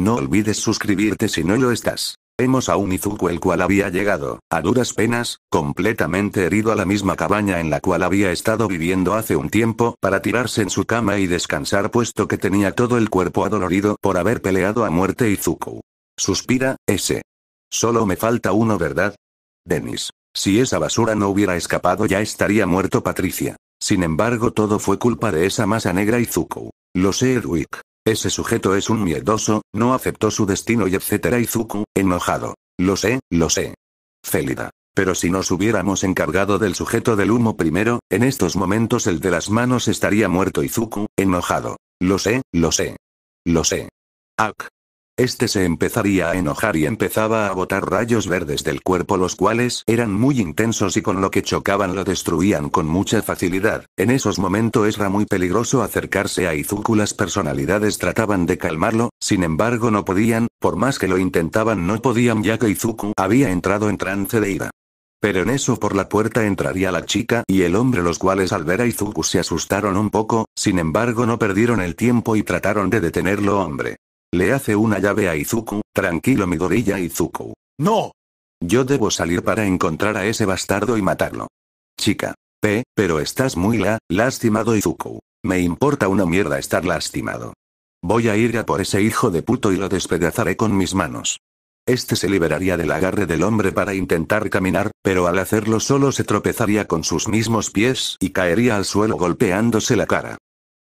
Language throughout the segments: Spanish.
No olvides suscribirte si no lo estás. Vemos a un Izuku el cual había llegado, a duras penas, completamente herido a la misma cabaña en la cual había estado viviendo hace un tiempo, para tirarse en su cama y descansar puesto que tenía todo el cuerpo adolorido por haber peleado a muerte Izuku. Suspira, ese. Solo me falta uno, ¿verdad? Denis. Si esa basura no hubiera escapado ya estaría muerto Patricia. Sin embargo todo fue culpa de esa masa negra Izuku. Lo sé Edwick. Ese sujeto es un miedoso, no aceptó su destino y etcétera. Izuku, enojado. Lo sé, lo sé. Célida. Pero si nos hubiéramos encargado del sujeto del humo primero, en estos momentos el de las manos estaría muerto Izuku, enojado. Lo sé, lo sé. Lo sé. Ak. Este se empezaría a enojar y empezaba a botar rayos verdes del cuerpo los cuales eran muy intensos y con lo que chocaban lo destruían con mucha facilidad. En esos momentos era muy peligroso acercarse a Izuku. Las personalidades trataban de calmarlo, sin embargo no podían, por más que lo intentaban no podían ya que Izuku había entrado en trance de ira. Pero en eso por la puerta entraría la chica y el hombre los cuales al ver a Izuku se asustaron un poco, sin embargo no perdieron el tiempo y trataron de detenerlo hombre. Le hace una llave a Izuku, tranquilo mi gorilla Izuku. ¡No! Yo debo salir para encontrar a ese bastardo y matarlo. Chica. P, eh, pero estás muy la, lastimado Izuku. Me importa una mierda estar lastimado. Voy a ir a por ese hijo de puto y lo despedazaré con mis manos. Este se liberaría del agarre del hombre para intentar caminar, pero al hacerlo solo se tropezaría con sus mismos pies y caería al suelo golpeándose la cara.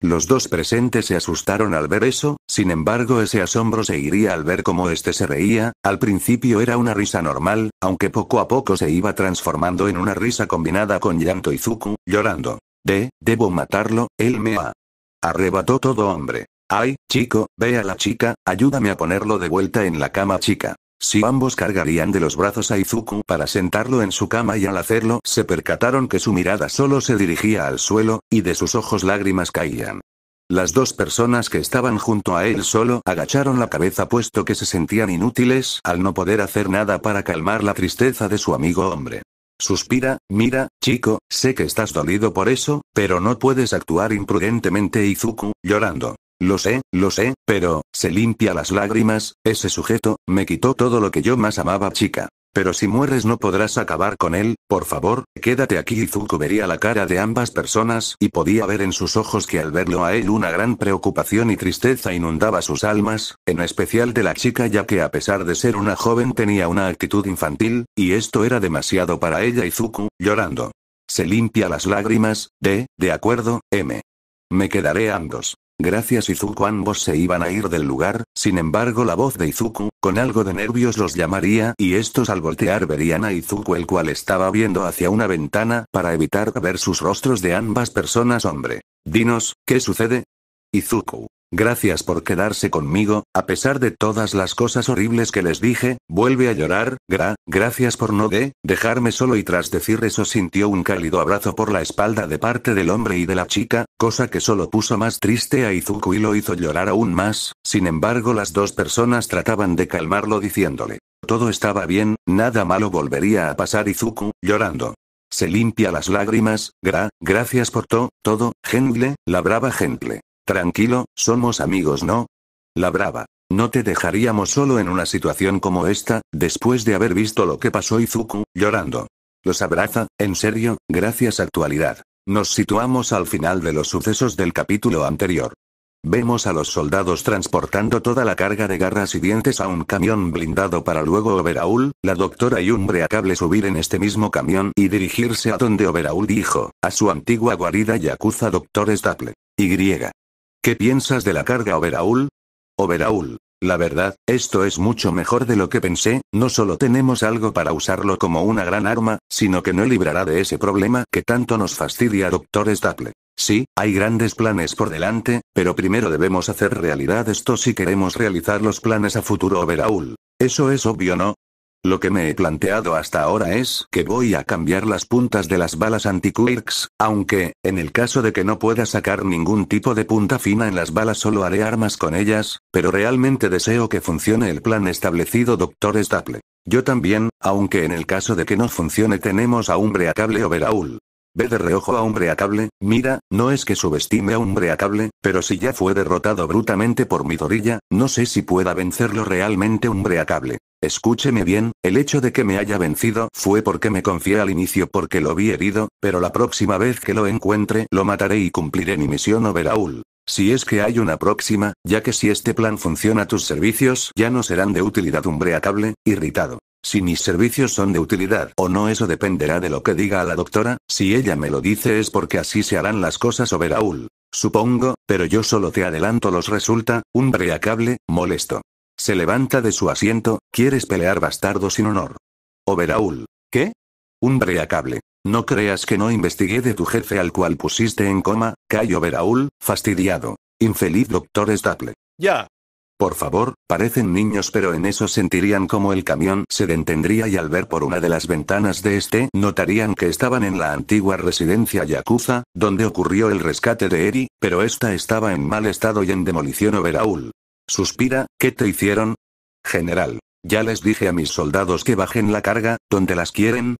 Los dos presentes se asustaron al ver eso, sin embargo ese asombro se iría al ver cómo este se reía, al principio era una risa normal, aunque poco a poco se iba transformando en una risa combinada con llanto y Zuku, llorando. De, debo matarlo, él me ha. Arrebató todo hombre. Ay, chico, ve a la chica, ayúdame a ponerlo de vuelta en la cama chica. Si ambos cargarían de los brazos a Izuku para sentarlo en su cama y al hacerlo se percataron que su mirada solo se dirigía al suelo, y de sus ojos lágrimas caían. Las dos personas que estaban junto a él solo agacharon la cabeza puesto que se sentían inútiles al no poder hacer nada para calmar la tristeza de su amigo hombre. Suspira, mira, chico, sé que estás dolido por eso, pero no puedes actuar imprudentemente Izuku, llorando. Lo sé, lo sé, pero, se limpia las lágrimas, ese sujeto, me quitó todo lo que yo más amaba chica. Pero si mueres no podrás acabar con él, por favor, quédate aquí. Izuku vería la cara de ambas personas y podía ver en sus ojos que al verlo a él una gran preocupación y tristeza inundaba sus almas, en especial de la chica ya que a pesar de ser una joven tenía una actitud infantil, y esto era demasiado para ella Izuku, llorando. Se limpia las lágrimas, de, de acuerdo, M. Me quedaré ambos. Gracias Izuku ambos se iban a ir del lugar, sin embargo la voz de Izuku, con algo de nervios los llamaría y estos al voltear verían a Izuku el cual estaba viendo hacia una ventana para evitar ver sus rostros de ambas personas hombre. Dinos, ¿qué sucede? Izuku. Gracias por quedarse conmigo, a pesar de todas las cosas horribles que les dije, vuelve a llorar, gra, gracias por no de, dejarme solo y tras decir eso sintió un cálido abrazo por la espalda de parte del hombre y de la chica, cosa que solo puso más triste a Izuku y lo hizo llorar aún más, sin embargo las dos personas trataban de calmarlo diciéndole, todo estaba bien, nada malo volvería a pasar Izuku, llorando. Se limpia las lágrimas, gra, gracias por todo, todo, gentle, la brava gentle. Tranquilo, somos amigos, ¿no? La brava. No te dejaríamos solo en una situación como esta, después de haber visto lo que pasó Izuku, llorando. Los abraza, en serio, gracias actualidad. Nos situamos al final de los sucesos del capítulo anterior. Vemos a los soldados transportando toda la carga de garras y dientes a un camión blindado para luego Overaul, la doctora y un breacable subir en este mismo camión y dirigirse a donde Overaul dijo, a su antigua guarida Yakuza Doctor Staple. Y. ¿Qué piensas de la carga Overaul? Overaul. La verdad, esto es mucho mejor de lo que pensé, no solo tenemos algo para usarlo como una gran arma, sino que no librará de ese problema que tanto nos fastidia Doctor Staple. Sí, hay grandes planes por delante, pero primero debemos hacer realidad esto si queremos realizar los planes a futuro Overaul. Eso es obvio, ¿no? Lo que me he planteado hasta ahora es que voy a cambiar las puntas de las balas anti-quirks, aunque, en el caso de que no pueda sacar ningún tipo de punta fina en las balas solo haré armas con ellas, pero realmente deseo que funcione el plan establecido Dr. Staple. Yo también, aunque en el caso de que no funcione tenemos a Umbre a Cable Overhaul. Ve de reojo a Hombre a Cable, mira, no es que subestime a Hombre a Cable, pero si ya fue derrotado brutamente por mi dorilla, no sé si pueda vencerlo realmente Hombre a Cable. Escúcheme bien, el hecho de que me haya vencido fue porque me confié al inicio porque lo vi herido, pero la próxima vez que lo encuentre lo mataré y cumpliré mi misión Overaul. Si es que hay una próxima, ya que si este plan funciona tus servicios ya no serán de utilidad umbreacable, irritado. Si mis servicios son de utilidad o no eso dependerá de lo que diga la doctora, si ella me lo dice es porque así se harán las cosas Overaul. Supongo, pero yo solo te adelanto los resulta, umbreacable, molesto. Se levanta de su asiento, quieres pelear bastardo sin honor. Overaul. ¿Qué? Un breacable. No creas que no investigué de tu jefe al cual pusiste en coma, Cayo Overaul, fastidiado. Infeliz doctor Staple. Ya. Por favor, parecen niños pero en eso sentirían como el camión se detendría y al ver por una de las ventanas de este notarían que estaban en la antigua residencia Yakuza, donde ocurrió el rescate de Eri, pero esta estaba en mal estado y en demolición Overaul. Suspira, ¿qué te hicieron? General, ya les dije a mis soldados que bajen la carga, donde las quieren.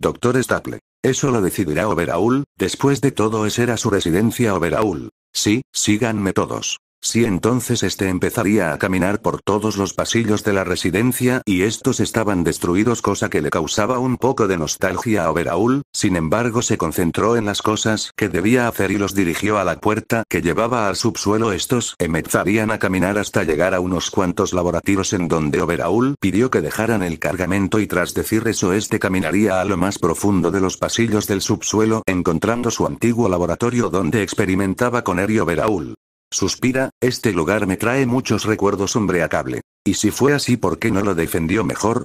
Doctor Staple, eso lo decidirá Oberaul, después de todo esa era su residencia Oberaul. Sí, síganme todos. Si entonces este empezaría a caminar por todos los pasillos de la residencia y estos estaban destruidos, cosa que le causaba un poco de nostalgia a Oberaul, sin embargo se concentró en las cosas que debía hacer y los dirigió a la puerta que llevaba al subsuelo. Estos empezarían a caminar hasta llegar a unos cuantos laboratorios en donde Oberaul pidió que dejaran el cargamento y tras decir eso este caminaría a lo más profundo de los pasillos del subsuelo encontrando su antiguo laboratorio donde experimentaba con Eri Oberaul. Suspira, este lugar me trae muchos recuerdos cable. Y si fue así, ¿por qué no lo defendió mejor?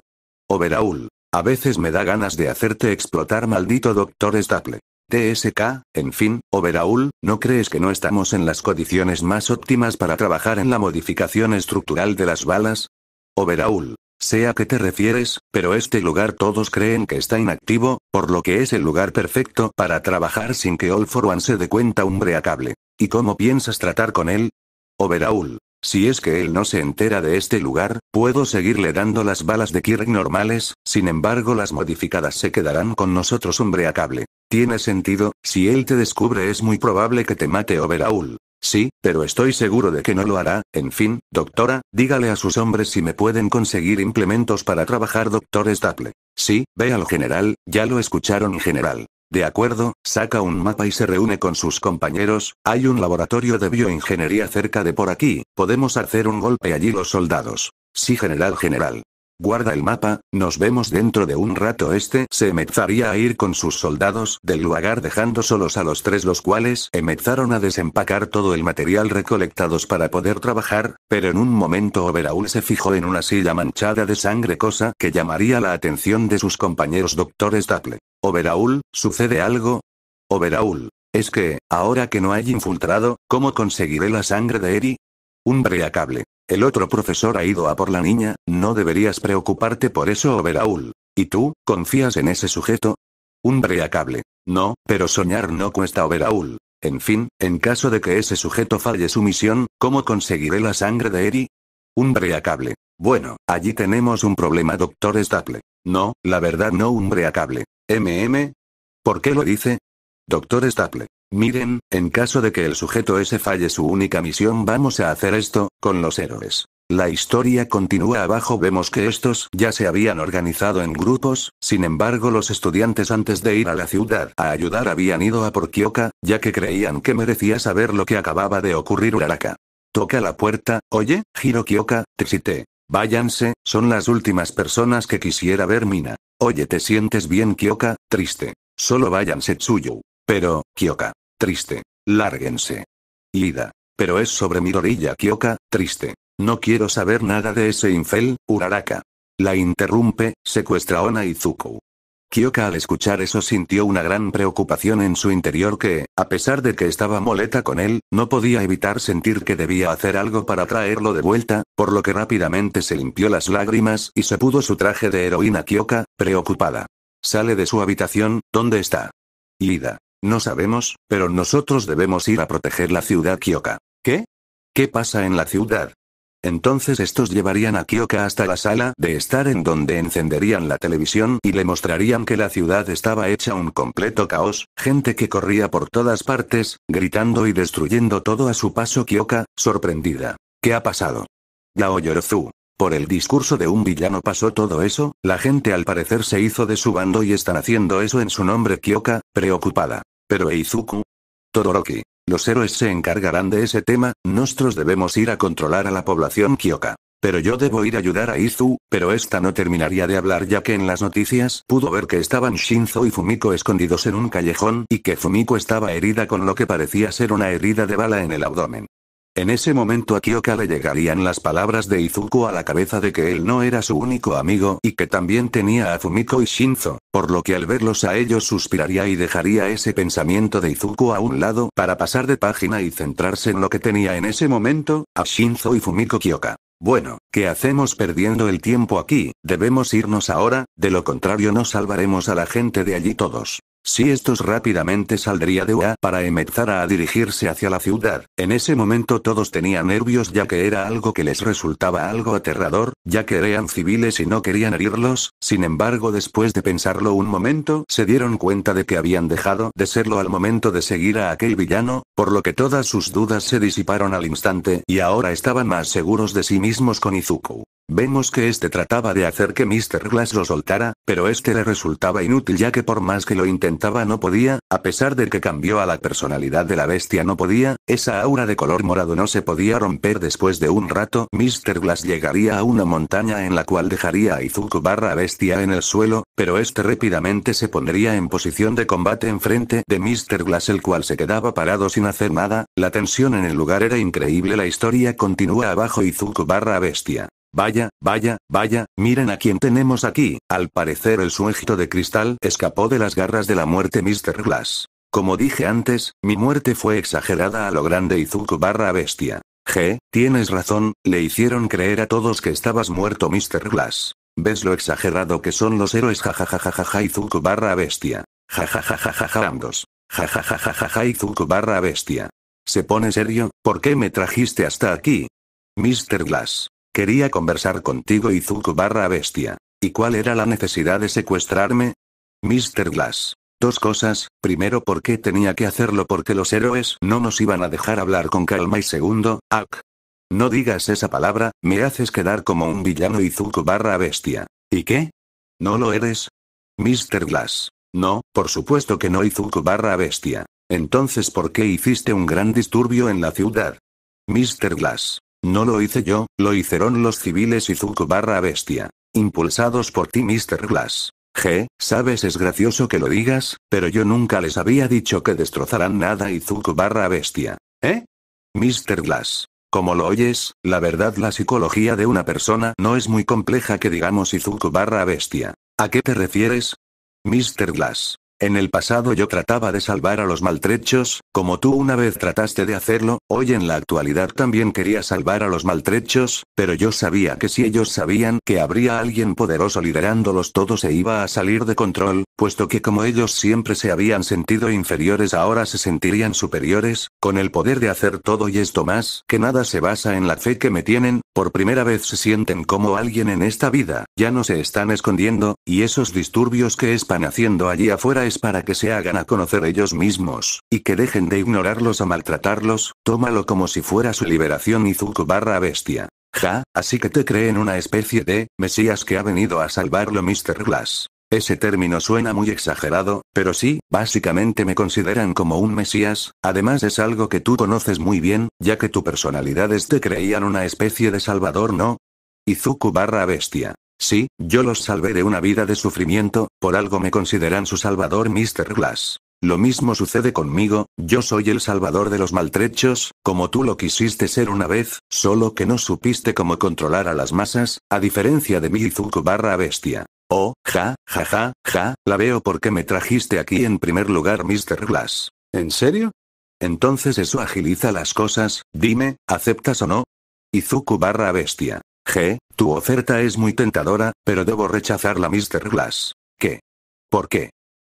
Overaul. Oh, a veces me da ganas de hacerte explotar, maldito doctor Staple. TSK, en fin, Overaul, oh, ¿no crees que no estamos en las condiciones más óptimas para trabajar en la modificación estructural de las balas? Overaul. Oh, sea a qué te refieres, pero este lugar todos creen que está inactivo, por lo que es el lugar perfecto para trabajar sin que All for One se dé cuenta umbreacable. ¿Y cómo piensas tratar con él? Overaul. Oh, si es que él no se entera de este lugar, puedo seguirle dando las balas de Kirk normales, sin embargo las modificadas se quedarán con nosotros hombre a cable. Tiene sentido, si él te descubre es muy probable que te mate Overaul. Oh, sí, pero estoy seguro de que no lo hará, en fin, doctora, dígale a sus hombres si me pueden conseguir implementos para trabajar doctor Staple. Sí, ve al general, ya lo escucharon general. De acuerdo, saca un mapa y se reúne con sus compañeros, hay un laboratorio de bioingeniería cerca de por aquí, podemos hacer un golpe allí los soldados. Sí general general. Guarda el mapa, nos vemos dentro de un rato. Este se empezaría a ir con sus soldados del lugar dejando solos a los tres los cuales empezaron a desempacar todo el material recolectados para poder trabajar, pero en un momento Overaul se fijó en una silla manchada de sangre cosa que llamaría la atención de sus compañeros doctores Staple. Overaul, ¿sucede algo? Overaul. Es que, ahora que no hay infiltrado, ¿cómo conseguiré la sangre de Eri? Un breacable. El otro profesor ha ido a por la niña, no deberías preocuparte por eso Overaul. ¿Y tú, confías en ese sujeto? Un breacable. No, pero soñar no cuesta Overaul. En fin, en caso de que ese sujeto falle su misión, ¿cómo conseguiré la sangre de Eri? Un Bueno, allí tenemos un problema doctor Staple. No, la verdad no un MM. ¿Por qué lo dice? Doctor Staple. Miren, en caso de que el sujeto ese falle su única misión vamos a hacer esto, con los héroes. La historia continúa abajo vemos que estos ya se habían organizado en grupos, sin embargo los estudiantes antes de ir a la ciudad a ayudar habían ido a por Kyoka, ya que creían que merecía saber lo que acababa de ocurrir Uraraka. Toca la puerta, oye, Hiro Kyoka, te Váyanse, son las últimas personas que quisiera ver Mina. Oye, ¿te sientes bien Kyoka? Triste. Solo váyanse Tsuyu. Pero, Kyoka. Triste. Lárguense. Lida. Pero es sobre mi orilla Kyoka, triste. No quiero saber nada de ese infel, Uraraka. La interrumpe, secuestra Ona Zuko. Kyoka al escuchar eso sintió una gran preocupación en su interior que, a pesar de que estaba moleta con él, no podía evitar sentir que debía hacer algo para traerlo de vuelta, por lo que rápidamente se limpió las lágrimas y se pudo su traje de heroína Kyoka, preocupada. Sale de su habitación, ¿dónde está? Lida. No sabemos, pero nosotros debemos ir a proteger la ciudad Kyoka. ¿Qué? ¿Qué pasa en la ciudad? Entonces estos llevarían a Kyoka hasta la sala de estar en donde encenderían la televisión y le mostrarían que la ciudad estaba hecha un completo caos, gente que corría por todas partes, gritando y destruyendo todo a su paso Kyoka, sorprendida. ¿Qué ha pasado? Yaoyorozu. Por el discurso de un villano pasó todo eso, la gente al parecer se hizo de su bando y están haciendo eso en su nombre Kyoka, preocupada pero Eizuku. Todoroki. Los héroes se encargarán de ese tema, nosotros debemos ir a controlar a la población Kyoka. Pero yo debo ir a ayudar a Izu, pero esta no terminaría de hablar ya que en las noticias pudo ver que estaban Shinzo y Fumiko escondidos en un callejón y que Fumiko estaba herida con lo que parecía ser una herida de bala en el abdomen. En ese momento a Kyoka le llegarían las palabras de Izuku a la cabeza de que él no era su único amigo y que también tenía a Fumiko y Shinzo, por lo que al verlos a ellos suspiraría y dejaría ese pensamiento de Izuku a un lado para pasar de página y centrarse en lo que tenía en ese momento, a Shinzo y Fumiko Kyoka. Bueno, ¿qué hacemos perdiendo el tiempo aquí? Debemos irnos ahora, de lo contrario no salvaremos a la gente de allí todos. Si estos rápidamente saldría de UA para empezar a dirigirse hacia la ciudad. En ese momento todos tenían nervios ya que era algo que les resultaba algo aterrador, ya que eran civiles y no querían herirlos, sin embargo después de pensarlo un momento se dieron cuenta de que habían dejado de serlo al momento de seguir a aquel villano, por lo que todas sus dudas se disiparon al instante y ahora estaban más seguros de sí mismos con Izuku. Vemos que este trataba de hacer que Mr. Glass lo soltara, pero este le resultaba inútil ya que por más que lo intentaba no podía, a pesar de que cambió a la personalidad de la bestia no podía, esa aura de color morado no se podía romper después de un rato. Mr. Glass llegaría a una montaña en la cual dejaría a Izuku barra bestia en el suelo, pero este rápidamente se pondría en posición de combate enfrente de Mr. Glass el cual se quedaba parado sin hacer nada, la tensión en el lugar era increíble la historia continúa abajo Izuku barra bestia. Vaya, vaya, vaya, miren a quién tenemos aquí. Al parecer el suéjito de cristal escapó de las garras de la muerte Mr. Glass. Como dije antes, mi muerte fue exagerada a lo grande Izuku barra bestia. G, tienes razón, le hicieron creer a todos que estabas muerto Mr. Glass. ¿Ves lo exagerado que son los héroes jajajajaja Izuku barra bestia? ja ambos. Jajajajaja Izuku barra bestia. Se pone serio, ¿por qué me trajiste hasta aquí? Mr. Glass. Quería conversar contigo Izuku barra bestia. ¿Y cuál era la necesidad de secuestrarme? Mr. Glass. Dos cosas, primero porque tenía que hacerlo porque los héroes no nos iban a dejar hablar con calma y segundo, ac. No digas esa palabra, me haces quedar como un villano Izuku barra bestia. ¿Y qué? ¿No lo eres? Mr. Glass. No, por supuesto que no Izuku barra bestia. Entonces ¿por qué hiciste un gran disturbio en la ciudad? Mr. Glass. No lo hice yo, lo hicieron los civiles Izuku barra bestia. Impulsados por ti, Mr. Glass. G, sabes es gracioso que lo digas, pero yo nunca les había dicho que destrozarán nada Izuku barra bestia. ¿Eh? Mr. Glass. Como lo oyes, la verdad la psicología de una persona no es muy compleja que digamos Izuku barra bestia. ¿A qué te refieres? Mr. Glass. En el pasado yo trataba de salvar a los maltrechos, como tú una vez trataste de hacerlo, hoy en la actualidad también quería salvar a los maltrechos, pero yo sabía que si ellos sabían que habría alguien poderoso liderándolos todo se iba a salir de control, puesto que como ellos siempre se habían sentido inferiores ahora se sentirían superiores, con el poder de hacer todo y esto más que nada se basa en la fe que me tienen, por primera vez se sienten como alguien en esta vida, ya no se están escondiendo, y esos disturbios que están haciendo allí afuera para que se hagan a conocer ellos mismos, y que dejen de ignorarlos o maltratarlos, tómalo como si fuera su liberación Izuku barra bestia. Ja, así que te creen una especie de Mesías que ha venido a salvarlo Mr. Glass. Ese término suena muy exagerado, pero sí, básicamente me consideran como un mesías, además es algo que tú conoces muy bien, ya que tu personalidades te creían una especie de salvador, ¿no? Izuku barra bestia. Sí, yo los salvé de una vida de sufrimiento, por algo me consideran su salvador Mr. Glass. Lo mismo sucede conmigo, yo soy el salvador de los maltrechos, como tú lo quisiste ser una vez, solo que no supiste cómo controlar a las masas, a diferencia de mi Izuku barra bestia. Oh, ja, ja, ja, ja, la veo porque me trajiste aquí en primer lugar Mr. Glass. ¿En serio? Entonces eso agiliza las cosas, dime, ¿aceptas o no? Izuku barra bestia. G, tu oferta es muy tentadora, pero debo rechazarla, Mr. Glass. ¿Qué? ¿Por qué?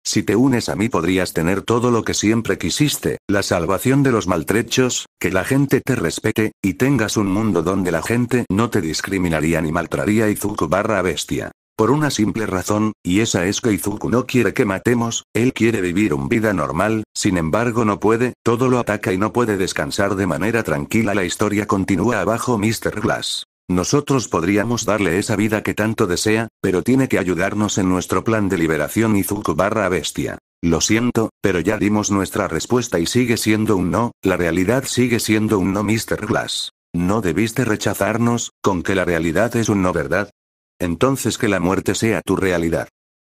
Si te unes a mí podrías tener todo lo que siempre quisiste, la salvación de los maltrechos, que la gente te respete, y tengas un mundo donde la gente no te discriminaría ni maltraría Izuku barra bestia. Por una simple razón, y esa es que Izuku no quiere que matemos, él quiere vivir una vida normal, sin embargo no puede, todo lo ataca y no puede descansar de manera tranquila. La historia continúa abajo Mr. Glass. Nosotros podríamos darle esa vida que tanto desea, pero tiene que ayudarnos en nuestro plan de liberación Izuku barra bestia. Lo siento, pero ya dimos nuestra respuesta y sigue siendo un no, la realidad sigue siendo un no Mr. Glass. No debiste rechazarnos, con que la realidad es un no verdad. Entonces que la muerte sea tu realidad.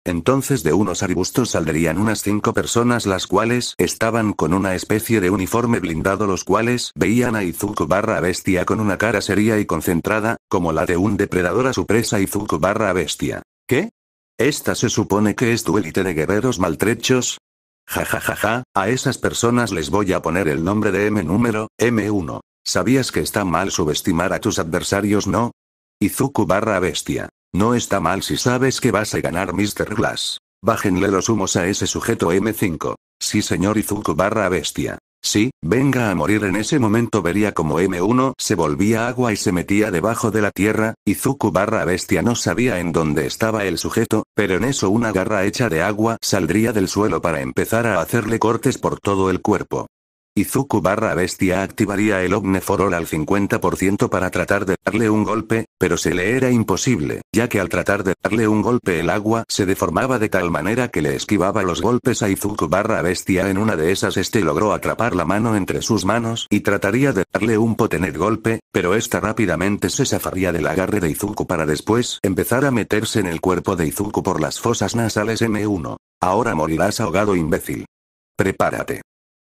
Entonces de unos arbustos saldrían unas cinco personas las cuales estaban con una especie de uniforme blindado los cuales veían a Izuku barra bestia con una cara seria y concentrada, como la de un depredador a su presa Izuku barra bestia. ¿Qué? ¿Esta se supone que es tu élite de guerreros maltrechos? Ja ja ja ja, a esas personas les voy a poner el nombre de M número, M1. ¿Sabías que está mal subestimar a tus adversarios no? Izuku barra bestia. No está mal si sabes que vas a ganar Mr. Glass. Bájenle los humos a ese sujeto M5. Sí señor Izuku barra bestia. Sí, venga a morir en ese momento vería como M1 se volvía agua y se metía debajo de la tierra, Izuku barra bestia no sabía en dónde estaba el sujeto, pero en eso una garra hecha de agua saldría del suelo para empezar a hacerle cortes por todo el cuerpo. Izuku barra bestia activaría el ovneforol al 50% para tratar de darle un golpe, pero se le era imposible, ya que al tratar de darle un golpe el agua se deformaba de tal manera que le esquivaba los golpes a Izuku barra bestia en una de esas este logró atrapar la mano entre sus manos y trataría de darle un potente golpe, pero esta rápidamente se zafaría del agarre de Izuku para después empezar a meterse en el cuerpo de Izuku por las fosas nasales M1. Ahora morirás ahogado imbécil. Prepárate.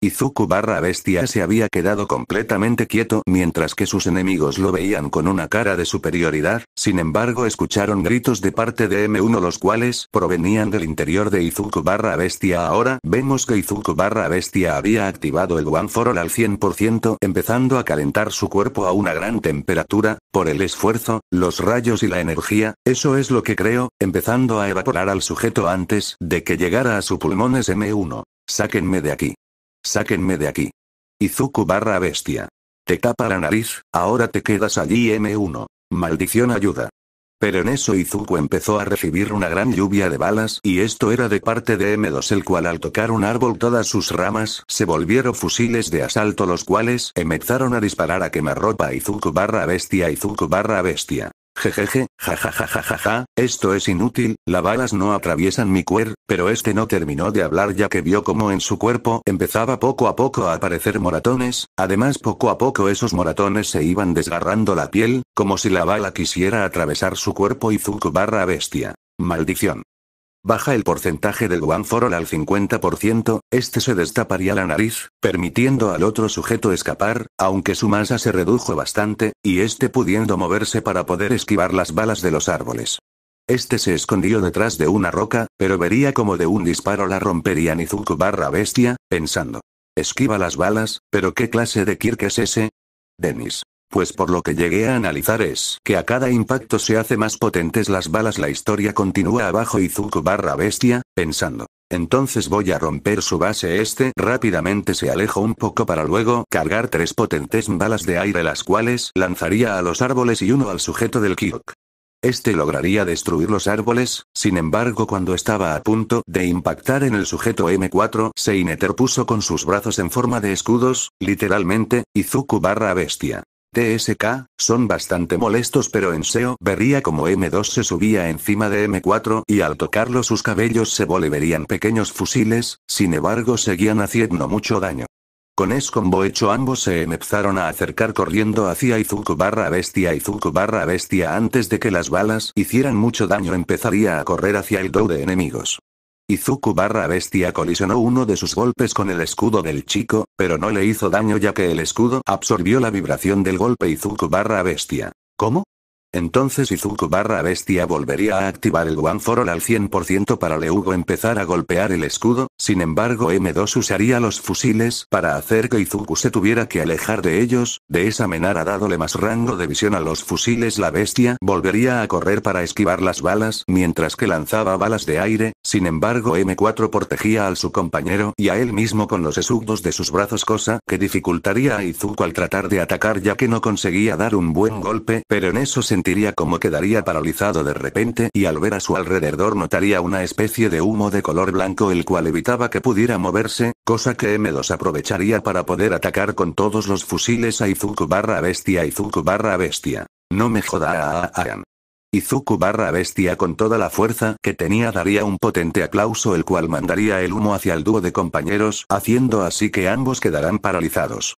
Izuku barra bestia se había quedado completamente quieto mientras que sus enemigos lo veían con una cara de superioridad, sin embargo escucharon gritos de parte de M1 los cuales provenían del interior de Izuku barra bestia ahora vemos que Izuku barra bestia había activado el One for All al 100% empezando a calentar su cuerpo a una gran temperatura, por el esfuerzo, los rayos y la energía, eso es lo que creo, empezando a evaporar al sujeto antes de que llegara a su pulmones M1. Sáquenme de aquí. Sáquenme de aquí. Izuku barra bestia. Te tapa la nariz, ahora te quedas allí M1. Maldición ayuda. Pero en eso Izuku empezó a recibir una gran lluvia de balas y esto era de parte de M2 el cual al tocar un árbol todas sus ramas se volvieron fusiles de asalto los cuales empezaron a disparar a quemarropa Izuku barra bestia Izuku barra bestia. Jejeje, jajajajaja, esto es inútil, las balas no atraviesan mi cuer, pero este no terminó de hablar ya que vio como en su cuerpo empezaba poco a poco a aparecer moratones, además poco a poco esos moratones se iban desgarrando la piel, como si la bala quisiera atravesar su cuerpo y Zuko barra bestia. Maldición baja el porcentaje del One al 50%, este se destaparía la nariz, permitiendo al otro sujeto escapar, aunque su masa se redujo bastante, y este pudiendo moverse para poder esquivar las balas de los árboles. Este se escondió detrás de una roca, pero vería como de un disparo la rompería Nizuku barra bestia, pensando. Esquiva las balas, pero ¿qué clase de Kirk es ese? Denis. Pues por lo que llegué a analizar es que a cada impacto se hace más potentes las balas. La historia continúa abajo Izuku barra bestia, pensando. Entonces voy a romper su base este. Rápidamente se alejó un poco para luego cargar tres potentes balas de aire las cuales lanzaría a los árboles y uno al sujeto del Kyok. Este lograría destruir los árboles, sin embargo cuando estaba a punto de impactar en el sujeto M4, se interpuso con sus brazos en forma de escudos, literalmente, Izuku barra bestia. TSK, son bastante molestos pero en SEO vería como M2 se subía encima de M4 y al tocarlo sus cabellos se volverían pequeños fusiles, sin embargo seguían haciendo mucho daño. Con combo hecho ambos se empezaron a acercar corriendo hacia Izuku barra bestia Izuku barra bestia antes de que las balas hicieran mucho daño empezaría a correr hacia el do de enemigos. Izuku barra bestia colisionó uno de sus golpes con el escudo del chico, pero no le hizo daño ya que el escudo absorbió la vibración del golpe Izuku barra bestia. ¿Cómo? Entonces Izuku barra bestia volvería a activar el One for All al 100% para Leugo empezar a golpear el escudo, sin embargo M2 usaría los fusiles para hacer que Izuku se tuviera que alejar de ellos, de esa manera dándole más rango de visión a los fusiles la bestia volvería a correr para esquivar las balas mientras que lanzaba balas de aire, sin embargo M4 protegía a su compañero y a él mismo con los escudos de sus brazos cosa que dificultaría a Izuku al tratar de atacar ya que no conseguía dar un buen golpe, pero en eso se sentiría como quedaría paralizado de repente y al ver a su alrededor notaría una especie de humo de color blanco el cual evitaba que pudiera moverse, cosa que M2 aprovecharía para poder atacar con todos los fusiles a Izuku barra bestia Izuku barra bestia. No me joda a ah, ah, ah, Izuku barra bestia con toda la fuerza que tenía daría un potente aplauso el cual mandaría el humo hacia el dúo de compañeros, haciendo así que ambos quedarán paralizados.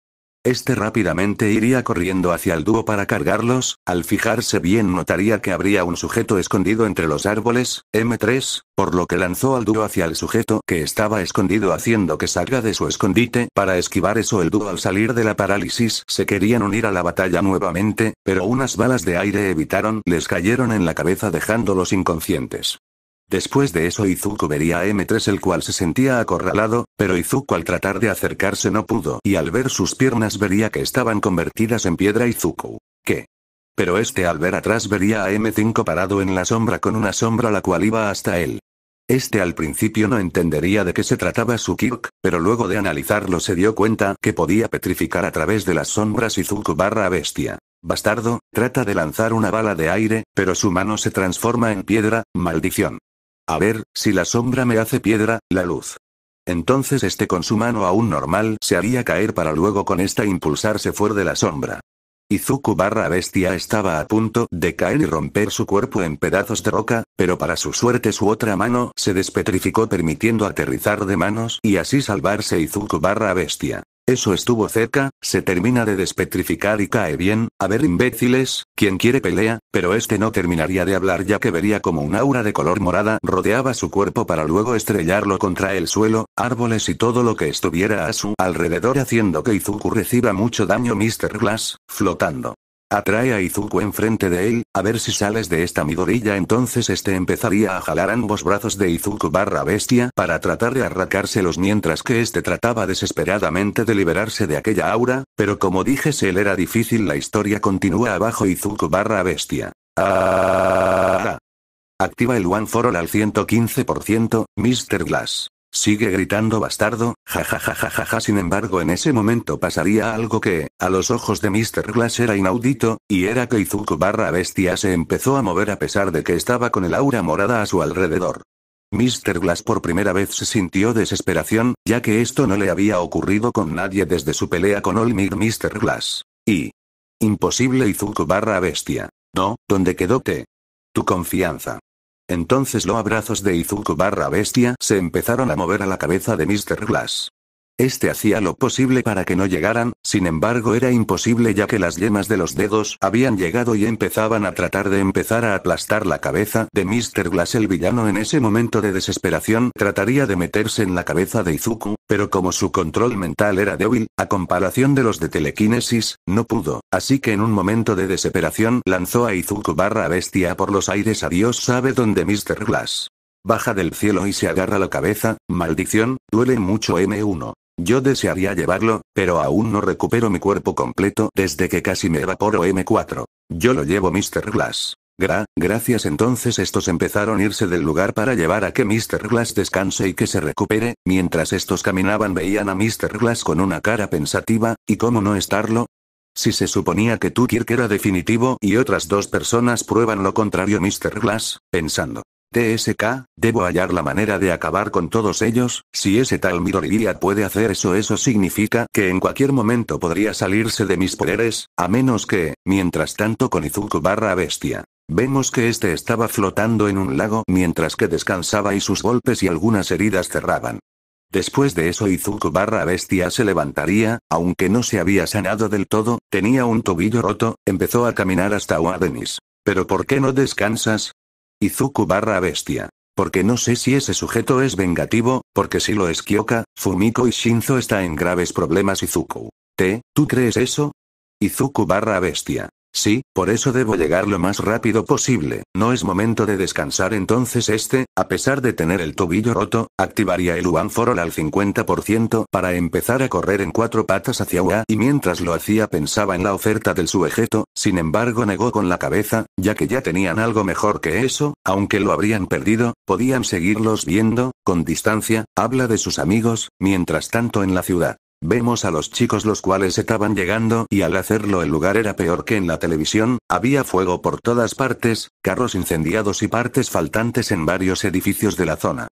Este rápidamente iría corriendo hacia el dúo para cargarlos, al fijarse bien notaría que habría un sujeto escondido entre los árboles, M3, por lo que lanzó al dúo hacia el sujeto que estaba escondido haciendo que salga de su escondite, para esquivar eso el dúo al salir de la parálisis se querían unir a la batalla nuevamente, pero unas balas de aire evitaron les cayeron en la cabeza dejándolos inconscientes. Después de eso Izuku vería a M3 el cual se sentía acorralado, pero Izuku al tratar de acercarse no pudo y al ver sus piernas vería que estaban convertidas en piedra Izuku. ¿Qué? Pero este al ver atrás vería a M5 parado en la sombra con una sombra la cual iba hasta él. Este al principio no entendería de qué se trataba su Kirk, pero luego de analizarlo se dio cuenta que podía petrificar a través de las sombras Izuku barra bestia. Bastardo, trata de lanzar una bala de aire, pero su mano se transforma en piedra, maldición. A ver, si la sombra me hace piedra, la luz. Entonces este con su mano aún normal se haría caer para luego con esta impulsarse fuera de la sombra. Izuku barra bestia estaba a punto de caer y romper su cuerpo en pedazos de roca, pero para su suerte su otra mano se despetrificó permitiendo aterrizar de manos y así salvarse Izuku barra bestia. Eso estuvo cerca, se termina de despetrificar y cae bien, a ver imbéciles, quien quiere pelea, pero este no terminaría de hablar ya que vería como un aura de color morada rodeaba su cuerpo para luego estrellarlo contra el suelo, árboles y todo lo que estuviera a su alrededor haciendo que Izuku reciba mucho daño Mr. Glass, flotando. Atrae a Izuku enfrente de él, a ver si sales de esta midorilla entonces este empezaría a jalar ambos brazos de Izuku barra bestia para tratar de arrancárselos mientras que este trataba desesperadamente de liberarse de aquella aura, pero como dije se él era difícil la historia continúa abajo Izuku barra bestia. Ah. Activa el One for All al 115%, Mr. Glass. Sigue gritando bastardo, jajajajaja. Sin embargo, en ese momento pasaría algo que, a los ojos de Mr. Glass era inaudito, y era que Izuku barra bestia se empezó a mover a pesar de que estaba con el aura morada a su alrededor. Mr. Glass por primera vez se sintió desesperación, ya que esto no le había ocurrido con nadie desde su pelea con Olmir Mr. Glass. Y... Imposible Izuku barra bestia. No, ¿dónde quedó Tu confianza. Entonces los abrazos de Izuku barra bestia se empezaron a mover a la cabeza de Mr. Glass. Este hacía lo posible para que no llegaran, sin embargo era imposible ya que las yemas de los dedos habían llegado y empezaban a tratar de empezar a aplastar la cabeza de Mr. Glass el villano en ese momento de desesperación trataría de meterse en la cabeza de Izuku, pero como su control mental era débil, a comparación de los de telequinesis, no pudo, así que en un momento de desesperación lanzó a Izuku barra bestia por los aires a Dios sabe dónde Mr. Glass baja del cielo y se agarra la cabeza, maldición, duele mucho M1. Yo desearía llevarlo, pero aún no recupero mi cuerpo completo desde que casi me evaporo M4. Yo lo llevo Mr. Glass. Gra, gracias entonces estos empezaron a irse del lugar para llevar a que Mr. Glass descanse y que se recupere, mientras estos caminaban veían a Mr. Glass con una cara pensativa, y cómo no estarlo, si se suponía que Tukirk era definitivo y otras dos personas prueban lo contrario Mr. Glass, pensando, TSK, debo hallar la manera de acabar con todos ellos, si ese tal Midoriya puede hacer eso eso significa que en cualquier momento podría salirse de mis poderes, a menos que, mientras tanto con Izuku barra bestia. Vemos que este estaba flotando en un lago mientras que descansaba y sus golpes y algunas heridas cerraban. Después de eso Izuku barra bestia se levantaría, aunque no se había sanado del todo, tenía un tobillo roto, empezó a caminar hasta Wadenis. Pero ¿por qué no descansas? Izuku barra bestia. Porque no sé si ese sujeto es vengativo, porque si lo es Kyoka, Fumiko y Shinzo está en graves problemas Izuku. ¿Te, tú crees eso? Izuku barra bestia. Sí, por eso debo llegar lo más rápido posible. No es momento de descansar entonces este, a pesar de tener el tobillo roto, activaría el Uanforol al 50% para empezar a correr en cuatro patas hacia UA y mientras lo hacía pensaba en la oferta del sujeto, sin embargo negó con la cabeza, ya que ya tenían algo mejor que eso, aunque lo habrían perdido, podían seguirlos viendo, con distancia, habla de sus amigos, mientras tanto en la ciudad. Vemos a los chicos los cuales estaban llegando y al hacerlo el lugar era peor que en la televisión, había fuego por todas partes, carros incendiados y partes faltantes en varios edificios de la zona.